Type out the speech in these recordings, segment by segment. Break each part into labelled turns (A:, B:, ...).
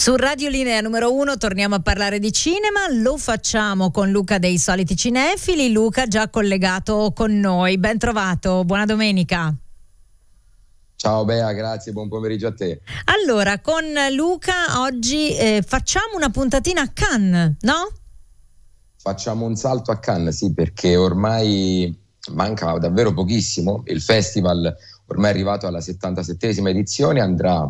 A: Su Radio Linea numero 1 torniamo a parlare di cinema, lo facciamo con Luca dei Soliti Cinefili, Luca già collegato con noi, ben trovato, buona domenica.
B: Ciao Bea, grazie, buon pomeriggio a te.
A: Allora, con Luca oggi eh, facciamo una puntatina a Cannes, no?
B: Facciamo un salto a Cannes, sì, perché ormai manca davvero pochissimo. Il festival ormai è arrivato alla 77esima edizione, andrà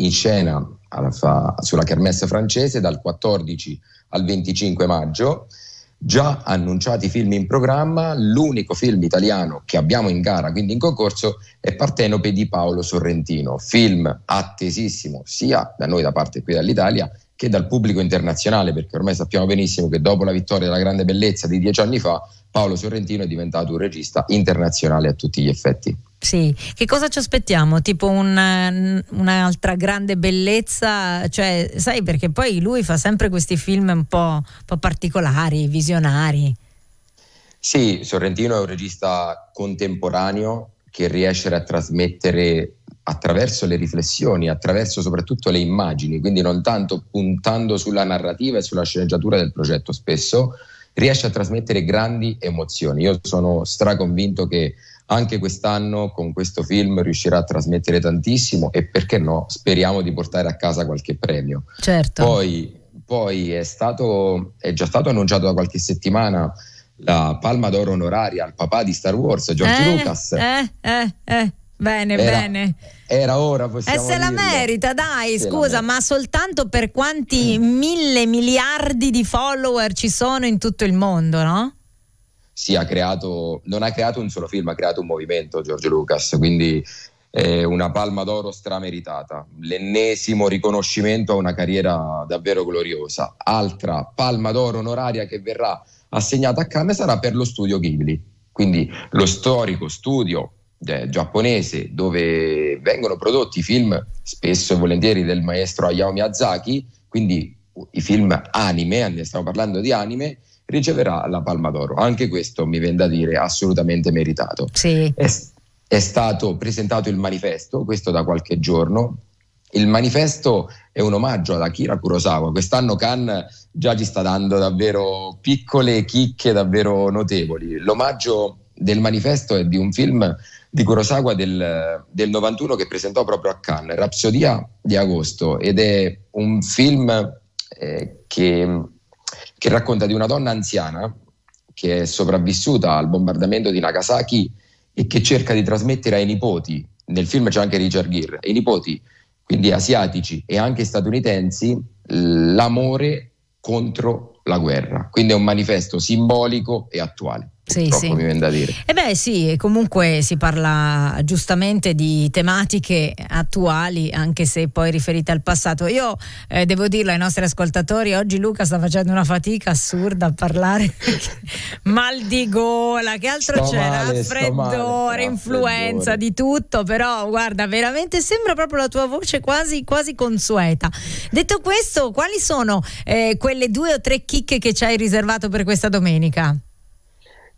B: in scena alla, sulla kermesse francese dal 14 al 25 maggio. Già annunciati film in programma, l'unico film italiano che abbiamo in gara, quindi in concorso, è Partenope di Paolo Sorrentino, film attesissimo sia da noi da parte qui dall'Italia che dal pubblico internazionale, perché ormai sappiamo benissimo che dopo la vittoria della grande bellezza di dieci anni fa, Paolo Sorrentino è diventato un regista internazionale a tutti gli effetti.
A: Sì, che cosa ci aspettiamo? Tipo un, eh, un'altra grande bellezza, cioè, sai perché poi lui fa sempre questi film un po', un po particolari, visionari.
B: Sì, Sorrentino è un regista contemporaneo che riesce a trasmettere attraverso le riflessioni, attraverso soprattutto le immagini, quindi non tanto puntando sulla narrativa e sulla sceneggiatura del progetto spesso, riesce a trasmettere grandi emozioni. Io sono straconvinto che anche quest'anno con questo film riuscirà a trasmettere tantissimo e perché no, speriamo di portare a casa qualche premio. Certo. Poi, poi è, stato, è già stato annunciato da qualche settimana la Palma d'Oro onoraria al papà di Star Wars, George eh, Lucas.
A: Eh, eh, eh. Bene, era, bene.
B: Era ora, possiamo E eh, se dirlo. la merita, dai, se scusa, merita. ma
A: soltanto per quanti mille miliardi di follower ci sono in tutto il mondo,
B: no? sì, ha creato, non ha creato un solo film, ha creato un movimento Giorgio Lucas, quindi eh, una palma d'oro strameritata, l'ennesimo riconoscimento a una carriera davvero gloriosa. Altra palma d'oro onoraria che verrà assegnata a Kame sarà per lo studio Ghibli, quindi lo storico studio eh, giapponese dove vengono prodotti i film spesso e volentieri del maestro Hayao Miyazaki, quindi i film anime, stiamo parlando di anime, riceverà la Palma d'Oro. Anche questo mi viene da dire assolutamente meritato. Sì. È, è stato presentato il manifesto, questo da qualche giorno, il manifesto è un omaggio ad Akira Kurosawa. Quest'anno Cannes già ci sta dando davvero piccole chicche davvero notevoli. L'omaggio del manifesto è di un film di Kurosawa del, del 91 che presentò proprio a Cannes, Rapsodia di agosto, ed è un film eh, che che racconta di una donna anziana che è sopravvissuta al bombardamento di Nagasaki e che cerca di trasmettere ai nipoti, nel film c'è anche Richard Gere, ai nipoti, quindi asiatici e anche statunitensi, l'amore contro la guerra. Quindi è un manifesto simbolico e attuale. Sì, sì. mi viene da dire. E
A: eh beh sì, comunque si parla giustamente di tematiche attuali, anche se poi riferite al passato. Io eh, devo dirlo ai nostri ascoltatori, oggi Luca sta facendo una fatica assurda a parlare, mal di gola, che altro sto c'è? Male, raffreddore, influenza, di tutto, però guarda, veramente sembra proprio la tua voce quasi, quasi consueta. Detto questo, quali sono eh, quelle due o tre chicche che ci hai riservato per questa domenica?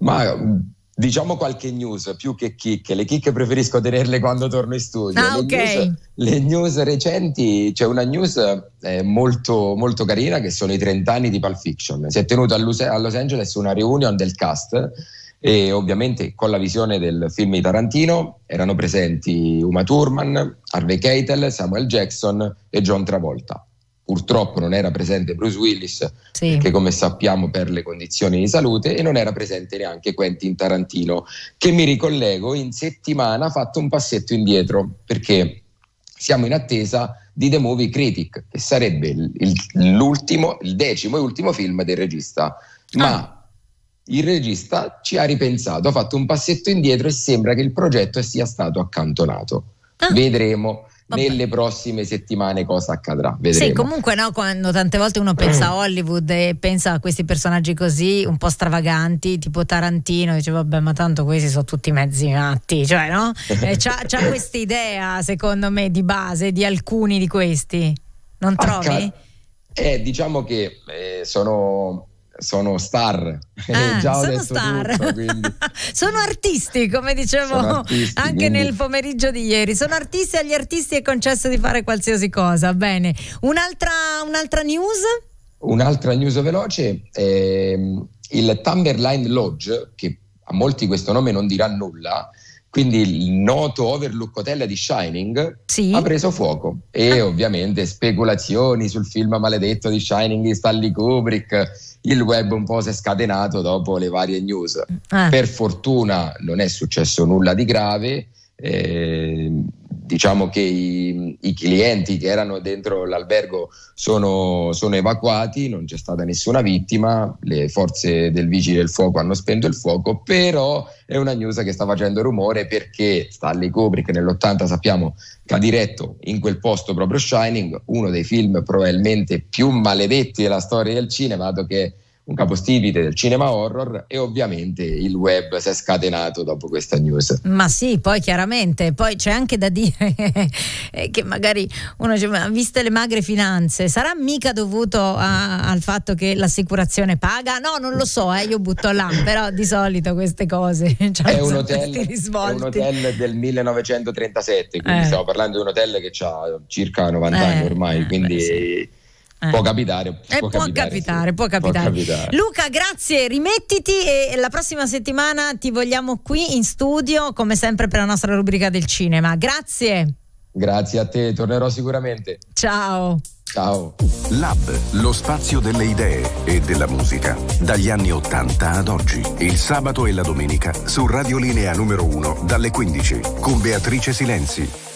B: Ma diciamo qualche news più che chicche. Le chicche preferisco tenerle quando torno in studio. Ah, le, okay. news, le news recenti, c'è cioè una news eh, molto, molto carina che sono i 30 anni di Pulp Fiction. Si è tenuta a Los Angeles una reunion del cast e ovviamente con la visione del film di Tarantino erano presenti Uma Thurman, Harvey Keitel, Samuel Jackson e John Travolta purtroppo non era presente Bruce Willis, sì. che come sappiamo per le condizioni di salute, e non era presente neanche Quentin Tarantino, che mi ricollego in settimana ha fatto un passetto indietro, perché siamo in attesa di The Movie Critic, che sarebbe il, l'ultimo, il decimo e ultimo film del regista. Ma ah. il regista ci ha ripensato, ha fatto un passetto indietro e sembra che il progetto sia stato accantonato. Ah. Vedremo nelle prossime settimane cosa accadrà. Vedremo. Sì,
A: comunque no, quando tante volte uno pensa a mm. Hollywood e pensa a questi personaggi così un po' stravaganti, tipo Tarantino, dice vabbè ma tanto questi sono tutti mezzi matti, cioè no? Eh, c'ha, c'ha questa idea secondo me di base di alcuni di questi, non trovi? Acca-
B: eh, diciamo che eh, sono sono star, ah, già sono star. Tutto,
A: sono artisti, come dicevo artisti, anche quindi... nel pomeriggio di ieri. Sono artisti e agli artisti è concesso di fare qualsiasi cosa. Bene, un'altra, un'altra news?
B: Un'altra news veloce, eh, il Tamberline Lodge, che a molti questo nome non dirà nulla, quindi il noto Overlook Hotel di Shining sì. ha preso fuoco e ah. ovviamente speculazioni sul film maledetto di Shining di Stanley Kubrick, il web un po' si è scatenato dopo le varie news. Ah. Per fortuna non è successo nulla di grave. Eh, diciamo che i, i, clienti che erano dentro l'albergo sono, sono, evacuati, non c'è stata nessuna vittima, le forze del vigile del fuoco hanno spento il fuoco, però è una news che sta facendo rumore perché Stanley Kubrick nell'80 sappiamo che ha diretto in quel posto proprio Shining, uno dei film probabilmente più maledetti della storia del cinema, dato che un capostipite del cinema horror e ovviamente il web si è scatenato dopo questa news.
A: Ma sì, poi chiaramente, poi c'è anche da dire che magari uno dice, ma viste le magre finanze, sarà mica dovuto a, al fatto che l'assicurazione paga? No, non lo so, eh, io butto là, però di solito queste cose cioè, è un, hotel,
B: è un hotel del 1937, quindi eh. stiamo parlando di un hotel che ha circa 90 eh, anni ormai, eh, quindi... Beh, sì eh. Può, capitare, può, eh, può, capitare,
A: capitare, sì. può, capitare, può, capitare, Luca, grazie, rimettiti e la prossima settimana ti vogliamo qui in studio, come sempre per la nostra rubrica del cinema. Grazie.
B: Grazie a te, tornerò sicuramente.
A: Ciao.
B: Ciao. Lab, lo spazio delle idee e della musica. Dagli anni 80 ad oggi, il sabato e la domenica su Radiolinea numero 1 dalle 15 con Beatrice Silenzi.